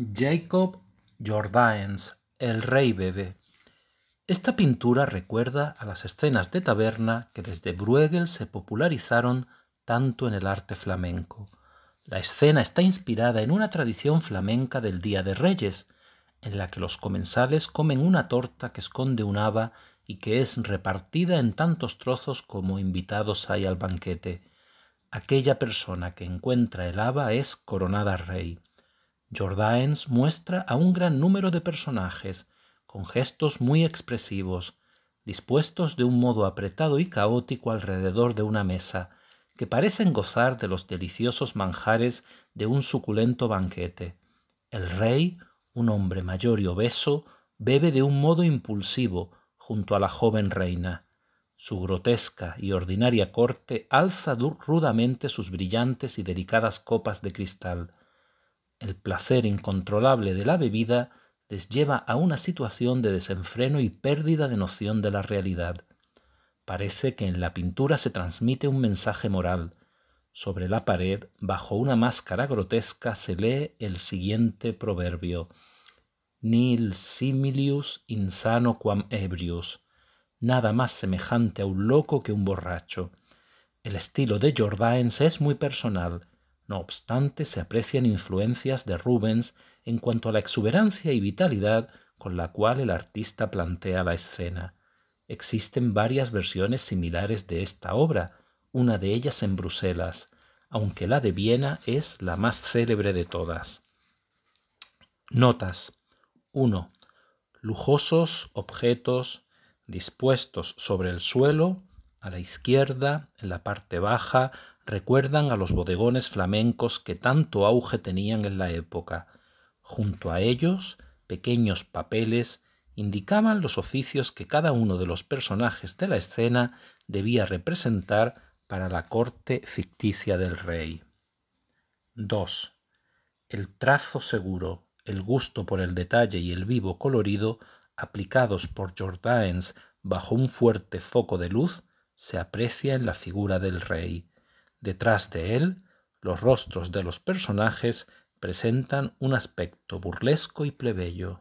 Jacob Jordaens, El Rey bebé. Esta pintura recuerda a las escenas de taberna que desde Bruegel se popularizaron tanto en el arte flamenco. La escena está inspirada en una tradición flamenca del Día de Reyes, en la que los comensales comen una torta que esconde un haba y que es repartida en tantos trozos como invitados hay al banquete. Aquella persona que encuentra el haba es coronada rey. Jordaens muestra a un gran número de personajes, con gestos muy expresivos, dispuestos de un modo apretado y caótico alrededor de una mesa, que parecen gozar de los deliciosos manjares de un suculento banquete. El rey, un hombre mayor y obeso, bebe de un modo impulsivo junto a la joven reina. Su grotesca y ordinaria corte alza rudamente sus brillantes y delicadas copas de cristal. El placer incontrolable de la bebida les lleva a una situación de desenfreno y pérdida de noción de la realidad. Parece que en la pintura se transmite un mensaje moral. Sobre la pared, bajo una máscara grotesca, se lee el siguiente proverbio: Nil similius insano quam ebrius. Nada más semejante a un loco que un borracho. El estilo de Jordaens es muy personal no obstante, se aprecian influencias de Rubens en cuanto a la exuberancia y vitalidad con la cual el artista plantea la escena. Existen varias versiones similares de esta obra, una de ellas en Bruselas, aunque la de Viena es la más célebre de todas. Notas 1. Lujosos objetos dispuestos sobre el suelo, a la izquierda, en la parte baja, recuerdan a los bodegones flamencos que tanto auge tenían en la época. Junto a ellos, pequeños papeles indicaban los oficios que cada uno de los personajes de la escena debía representar para la corte ficticia del rey. 2. El trazo seguro, el gusto por el detalle y el vivo colorido aplicados por Jordaens bajo un fuerte foco de luz se aprecia en la figura del rey. Detrás de él, los rostros de los personajes presentan un aspecto burlesco y plebeyo.